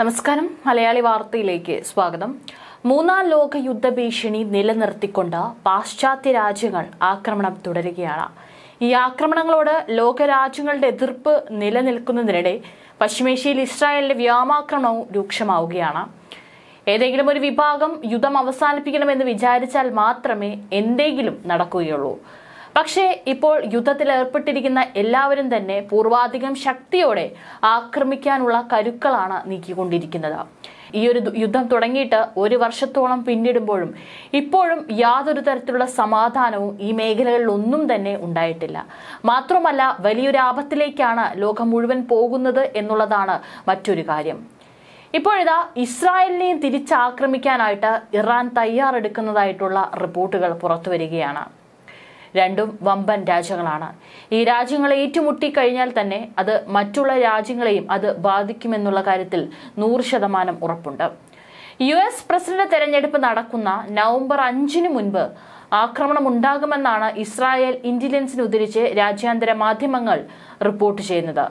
നമസ്കാരം മലയാളി വാർത്തയിലേക്ക് സ്വാഗതം മൂന്നാം ലോക യുദ്ധ ഭീഷണി നിലനിർത്തിക്കൊണ്ട് പാശ്ചാത്യ രാജ്യങ്ങൾ ആക്രമണം തുടരുകയാണ് ഈ ആക്രമണങ്ങളോട് ലോകരാജ്യങ്ങളുടെ എതിർപ്പ് നിലനിൽക്കുന്നതിനിടെ പശ്ചിമേഷ്യയിൽ ഇസ്രായേലിന്റെ വ്യോമാക്രമണവും രൂക്ഷമാവുകയാണ് ഏതെങ്കിലും ഒരു വിഭാഗം യുദ്ധം അവസാനിപ്പിക്കണമെന്ന് വിചാരിച്ചാൽ മാത്രമേ എന്തെങ്കിലും നടക്കുകയുള്ളൂ പക്ഷേ ഇപ്പോൾ യുദ്ധത്തിൽ ഏർപ്പെട്ടിരിക്കുന്ന എല്ലാവരും തന്നെ പൂർവാധികം ശക്തിയോടെ ആക്രമിക്കാനുള്ള കരുക്കളാണ് നീക്കിക്കൊണ്ടിരിക്കുന്നത് ഈ ഒരു യുദ്ധം തുടങ്ങിയിട്ട് ഒരു വർഷത്തോളം പിന്നിടുമ്പോഴും ഇപ്പോഴും യാതൊരു തരത്തിലുള്ള സമാധാനവും ഈ മേഖലകളിലൊന്നും തന്നെ ഉണ്ടായിട്ടില്ല മാത്രമല്ല വലിയൊരു ആപത്തിലേക്കാണ് ലോകം മുഴുവൻ പോകുന്നത് എന്നുള്ളതാണ് മറ്റൊരു കാര്യം ഇപ്പോഴിതാ ഇസ്രായേലിനെയും തിരിച്ചാക്രമിക്കാനായിട്ട് ഇറാൻ തയ്യാറെടുക്കുന്നതായിട്ടുള്ള റിപ്പോർട്ടുകൾ പുറത്തു വരികയാണ് രണ്ടും വമ്പൻ രാജ്യങ്ങളാണ് ഈ രാജ്യങ്ങൾ ഏറ്റുമുട്ടിക്കഴിഞ്ഞാൽ തന്നെ അത് മറ്റുള്ള രാജ്യങ്ങളെയും അത് ബാധിക്കുമെന്നുള്ള കാര്യത്തിൽ നൂറ് ശതമാനം ഉറപ്പുണ്ട് യു എസ് പ്രസിഡന്റ് തെരഞ്ഞെടുപ്പ് നടക്കുന്ന നവംബർ അഞ്ചിന് മുൻപ് ആക്രമണം ഉണ്ടാകുമെന്നാണ് ഇസ്രായേൽ ഇന്റലിജൻസിന് ഉദ്ധരിച്ച് രാജ്യാന്തര മാധ്യമങ്ങൾ റിപ്പോർട്ട് ചെയ്യുന്നത്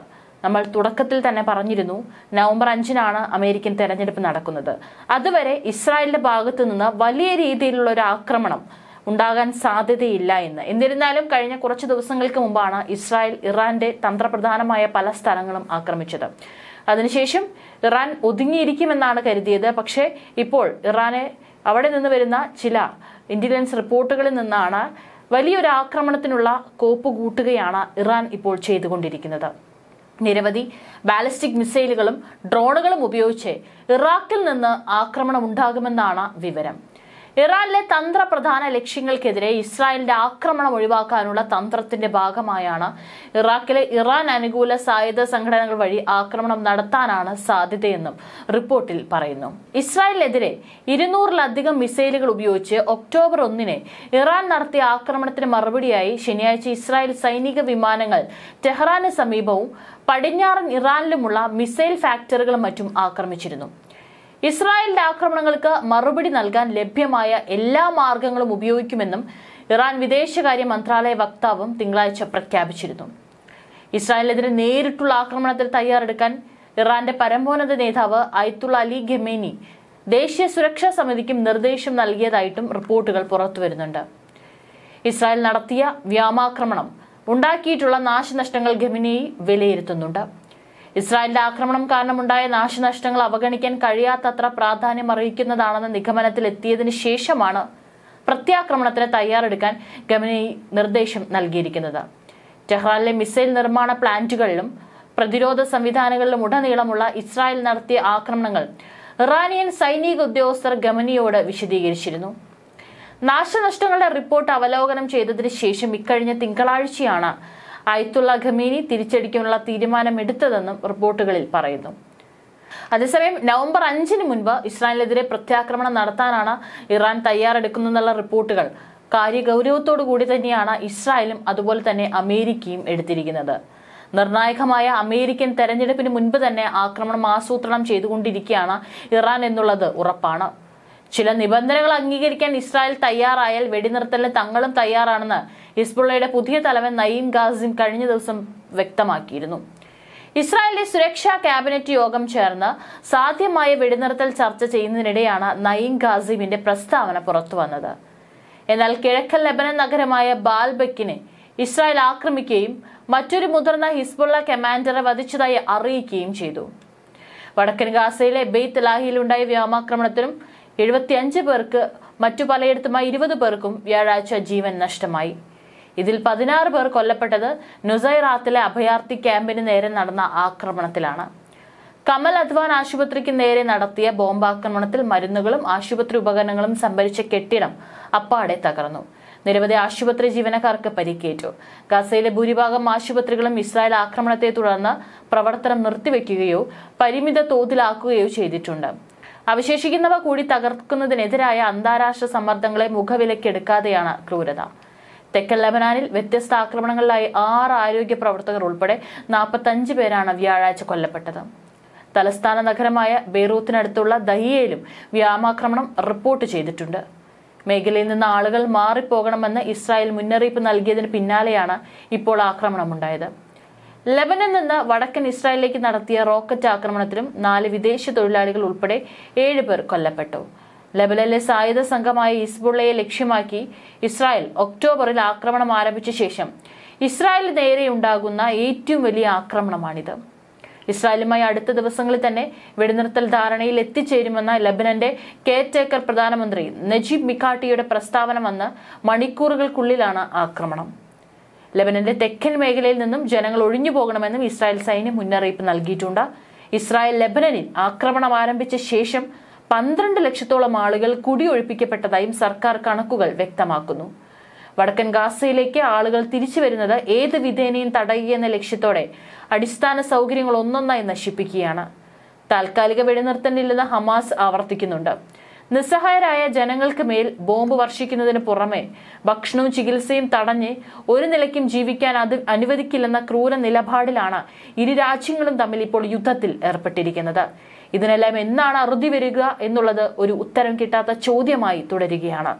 നമ്മൾ തുടക്കത്തിൽ തന്നെ പറഞ്ഞിരുന്നു നവംബർ അഞ്ചിനാണ് അമേരിക്കൻ തെരഞ്ഞെടുപ്പ് നടക്കുന്നത് അതുവരെ ഇസ്രായേലിന്റെ ഭാഗത്തു നിന്ന് വലിയ രീതിയിലുള്ള ഒരു ആക്രമണം ഉണ്ടാകാൻ സാധ്യതയില്ല എന്ന് എന്നിരുന്നാലും കഴിഞ്ഞ കുറച്ച് ദിവസങ്ങൾക്ക് മുമ്പാണ് ഇസ്രായേൽ ഇറാന്റെ തന്ത്രപ്രധാനമായ പല സ്ഥലങ്ങളും ആക്രമിച്ചത് അതിനുശേഷം ഇറാൻ ഒതുങ്ങിയിരിക്കുമെന്നാണ് കരുതിയത് പക്ഷേ ഇപ്പോൾ ഇറാനെ അവിടെ നിന്ന് വരുന്ന ചില ഇന്റലിജൻസ് റിപ്പോർട്ടുകളിൽ നിന്നാണ് വലിയൊരു ആക്രമണത്തിനുള്ള കോപ്പ് കൂട്ടുകയാണ് ഇറാൻ ഇപ്പോൾ ചെയ്തുകൊണ്ടിരിക്കുന്നത് നിരവധി ബാലിസ്റ്റിക് മിസൈലുകളും ഡ്രോണുകളും ഉപയോഗിച്ച് ഇറാഖിൽ നിന്ന് ആക്രമണം ഉണ്ടാകുമെന്നാണ് വിവരം ഇറാനിലെ തന്ത്രപ്രധാന ലക്ഷ്യങ്ങൾക്കെതിരെ ഇസ്രായേലിന്റെ ആക്രമണം ഒഴിവാക്കാനുള്ള തന്ത്രത്തിന്റെ ഭാഗമായാണ് ഇറാഖിലെ ഇറാൻ അനുകൂല സായുധ സംഘടനകൾ വഴി ആക്രമണം നടത്താനാണ് സാധ്യതയെന്നും റിപ്പോർട്ടിൽ പറയുന്നു ഇസ്രായേലിനെതിരെ ഇരുന്നൂറിലധികം മിസൈലുകൾ ഉപയോഗിച്ച് ഒക്ടോബർ ഒന്നിന് ഇറാൻ നടത്തിയ ആക്രമണത്തിന് മറുപടിയായി ശനിയാഴ്ച ഇസ്രായേൽ സൈനിക വിമാനങ്ങൾ ടെഹ്റാന് സമീപവും പടിഞ്ഞാറൻ ഇറാനിലുമുള്ള മിസൈൽ ഫാക്ടറികളും മറ്റും ആക്രമിച്ചിരുന്നു ഇസ്രായേലിന്റെ ആക്രമണങ്ങൾക്ക് മറുപടി നൽകാൻ ലഭ്യമായ എല്ലാ മാർഗങ്ങളും ഉപയോഗിക്കുമെന്നും ഇറാൻ വിദേശകാര്യ മന്ത്രാലയ വക്താവും തിങ്കളാഴ്ച പ്രഖ്യാപിച്ചിരുന്നു ഇസ്രായേലിനെതിരെ നേരിട്ടുള്ള ആക്രമണത്തിൽ തയ്യാറെടുക്കാൻ ഇറാന്റെ പരമോന്നത നേതാവ് അയത്തുള്ള അലി ഖമേനി ദേശീയ സുരക്ഷാ സമിതിക്കും നിർദ്ദേശം നൽകിയതായിട്ടും റിപ്പോർട്ടുകൾ പുറത്തുവരുന്നുണ്ട് ഇസ്രായേൽ നടത്തിയ വ്യോമാക്രമണം ഉണ്ടാക്കിയിട്ടുള്ള നാശനഷ്ടങ്ങൾ ഖമിനിയെ വിലയിരുത്തുന്നുണ്ട് ഇസ്രായേലിന്റെ ആക്രമണം കാരണമുണ്ടായ നാശനഷ്ടങ്ങൾ അവഗണിക്കാൻ കഴിയാത്തത്ര പ്രാധാന്യം അർഹിക്കുന്നതാണെന്ന നിഗമനത്തിൽ എത്തിയതിനു ശേഷമാണ് പ്രത്യാക്രമണത്തിന് തയ്യാറെടുക്കാൻ ഗമനി നിർദ്ദേശം നൽകിയിരിക്കുന്നത് ടെഹ്റാനിലെ മിസൈൽ നിർമ്മാണ പ്ലാന്റുകളിലും പ്രതിരോധ സംവിധാനങ്ങളിലും ഉടനീളമുള്ള ഇസ്രായേൽ നടത്തിയ ആക്രമണങ്ങൾ ഇറാനിയൻ സൈനിക ഉദ്യോഗസ്ഥർ ഗമനിയോട് വിശദീകരിച്ചിരുന്നു നാശനഷ്ടങ്ങളുടെ റിപ്പോർട്ട് അവലോകനം ചെയ്തതിനു ശേഷം ഇക്കഴിഞ്ഞ തിങ്കളാഴ്ചയാണ് അയത്തുള്ള ഖമീനി തിരിച്ചടിക്കാനുള്ള തീരുമാനമെടുത്തതെന്നും റിപ്പോർട്ടുകളിൽ പറയുന്നു അതേസമയം നവംബർ അഞ്ചിന് മുൻപ് ഇസ്രായേലിനെതിരെ പ്രത്യാക്രമണം നടത്താനാണ് ഇറാൻ തയ്യാറെടുക്കുന്നതെന്നുള്ള റിപ്പോർട്ടുകൾ കാര്യഗൗരവത്തോടു കൂടി തന്നെയാണ് ഇസ്രായേലും അതുപോലെ തന്നെ അമേരിക്കയും എടുത്തിരിക്കുന്നത് നിർണായകമായ അമേരിക്കൻ തെരഞ്ഞെടുപ്പിന് മുൻപ് തന്നെ ആക്രമണം ആസൂത്രണം ചെയ്തുകൊണ്ടിരിക്കുകയാണ് ഇറാൻ എന്നുള്ളത് ഉറപ്പാണ് ചില നിബന്ധനകൾ അംഗീകരിക്കാൻ ഇസ്രായേൽ തയ്യാറായാൽ വെടിനിർത്തലിന് തങ്ങളും തയ്യാറാണെന്ന് ഹിസ്ബുള്ളയുടെ പുതിയ തലവൻ നയീം ഗാസിം കഴിഞ്ഞ ദിവസം വ്യക്തമാക്കിയിരുന്നു ഇസ്രായേലിലെ സുരക്ഷാ ക്യാബിനറ്റ് യോഗം ചേർന്ന് സാധ്യമായ വെടിനിർത്തൽ ചർച്ച ചെയ്യുന്നതിനിടെയാണ് നയീം ഗാസിമിന്റെ പ്രസ്താവന പുറത്തുവന്നത് എന്നാൽ കിഴക്കൻ ലബനൻ നഗരമായ ബാൽബക്കിനെ ഇസ്രായേൽ ആക്രമിക്കുകയും മറ്റൊരു മുതിർന്ന ഹിസ്ബുള്ള കമാൻഡറെ വധിച്ചതായി അറിയിക്കുകയും ചെയ്തു വടക്കൻ ഗാസയിലെ ബെയ്ത്ത് ലാഹിയിലുണ്ടായ വ്യോമാക്രമണത്തിനും എഴുപത്തിയഞ്ച് പേർക്ക് മറ്റു പലയിടത്തുമായി ഇരുപത് പേർക്കും വ്യാഴാഴ്ച ജീവൻ നഷ്ടമായി ഇതിൽ പതിനാറ് പേർ കൊല്ലപ്പെട്ടത് നുസൈറാത്തിലെ അഭയാർത്ഥി ക്യാമ്പിന് നേരെ നടന്ന ആക്രമണത്തിലാണ് കമൽ അധ്വാൻ ആശുപത്രിക്ക് നേരെ നടത്തിയ ബോംബാക്രമണത്തിൽ മരുന്നുകളും ആശുപത്രി ഉപകരണങ്ങളും സംഭരിച്ച കെട്ടിടം അപ്പാടെ തകർന്നു നിരവധി ആശുപത്രി ജീവനക്കാർക്ക് പരിക്കേറ്റു ഗസയിലെ ഭൂരിഭാഗം ആശുപത്രികളും ഇസ്രായേൽ ആക്രമണത്തെ തുടർന്ന് പ്രവർത്തനം നിർത്തിവെക്കുകയോ പരിമിത തോതിലാക്കുകയോ ചെയ്തിട്ടുണ്ട് അവശേഷിക്കുന്നവ കൂടി തകർക്കുന്നതിനെതിരായ അന്താരാഷ്ട്ര സമ്മർദ്ദങ്ങളെ മുഖവിലക്കെടുക്കാതെയാണ് ക്രൂരത തെക്കൻ ലബനാനിൽ വ്യത്യസ്ത ആക്രമണങ്ങളിലായി ആറ് ആരോഗ്യ പ്രവർത്തകർ ഉൾപ്പെടെ നാൽപ്പത്തഞ്ച് പേരാണ് വ്യാഴാഴ്ച കൊല്ലപ്പെട്ടത് തലസ്ഥാന നഗരമായ ബെയ്റൂത്തിനടുത്തുള്ള ദഹിയയിലും വ്യാമാക്രമണം റിപ്പോർട്ട് ചെയ്തിട്ടുണ്ട് മേഖലയിൽ നിന്ന് ആളുകൾ മാറിപ്പോകണമെന്ന് ഇസ്രായേൽ മുന്നറിയിപ്പ് നൽകിയതിന് പിന്നാലെയാണ് ഇപ്പോൾ ആക്രമണമുണ്ടായത് ലബനിൽ നിന്ന് വടക്കൻ ഇസ്രായേലിലേക്ക് നടത്തിയ റോക്കറ്റ് ആക്രമണത്തിലും നാല് വിദേശ തൊഴിലാളികൾ ഉൾപ്പെടെ ഏഴ് പേർ കൊല്ലപ്പെട്ടു ലബനനിലെ സായുധ സംഘമായ ഇസ്ബുള്ളയെ ലക്ഷ്യമാക്കി ഇസ്രായേൽ ഒക്ടോബറിൽ ആക്രമണം ആരംഭിച്ച ശേഷം ഇസ്രായേലിന് നേരെയുണ്ടാകുന്ന ഏറ്റവും വലിയ ആക്രമണമാണിത് ഇസ്രായേലുമായി അടുത്ത ദിവസങ്ങളിൽ തന്നെ വെടിനിർത്തൽ ധാരണയിൽ എത്തിച്ചേരുമെന്ന ലബനന്റെ കെയർടേക്കർ പ്രധാനമന്ത്രി നജീബ് മിക്കാട്ടിയുടെ പ്രസ്താവന വന്ന് മണിക്കൂറുകൾക്കുള്ളിലാണ് ആക്രമണം ലബനന്റെ തെക്കൻ മേഖലയിൽ നിന്നും ജനങ്ങൾ ഒഴിഞ്ഞു പോകണമെന്നും ഇസ്രായേൽ സൈന്യം മുന്നറിയിപ്പ് നൽകിയിട്ടുണ്ട് ഇസ്രായേൽ ലബനനിൽ ആക്രമണം ആരംഭിച്ച ശേഷം പന്ത്രണ്ട് ലക്ഷത്തോളം ആളുകൾ കുടിയൊഴിപ്പിക്കപ്പെട്ടതായും സർക്കാർ കണക്കുകൾ വ്യക്തമാക്കുന്നു വടക്കൻ ഗാസയിലേക്ക് ആളുകൾ തിരിച്ചു വരുന്നത് ഏത് വിധേനയും തടയുകയെന്ന ലക്ഷ്യത്തോടെ അടിസ്ഥാന സൗകര്യങ്ങൾ ഒന്നൊന്നായി നശിപ്പിക്കുകയാണ് താൽക്കാലിക വെടിനിർത്തലില്ലെന്ന് ഹമാസ് ആവർത്തിക്കുന്നുണ്ട് നിസ്സഹായരായ ജനങ്ങൾക്ക് മേൽ ബോംബ് വർഷിക്കുന്നതിന് പുറമെ ഭക്ഷണവും ചികിത്സയും തടഞ്ഞ് ഒരു നിലയ്ക്കും ജീവിക്കാൻ അത് അനുവദിക്കില്ലെന്ന ക്രൂര നിലപാടിലാണ് ഇരു രാജ്യങ്ങളും തമ്മിൽ ഇപ്പോൾ യുദ്ധത്തിൽ ഏർപ്പെട്ടിരിക്കുന്നത് ഇതിനെല്ലാം എന്നാണ് അറുതി വരിക എന്നുള്ളത് ഒരു ഉത്തരം കിട്ടാത്ത ചോദ്യമായി തുടരുകയാണ്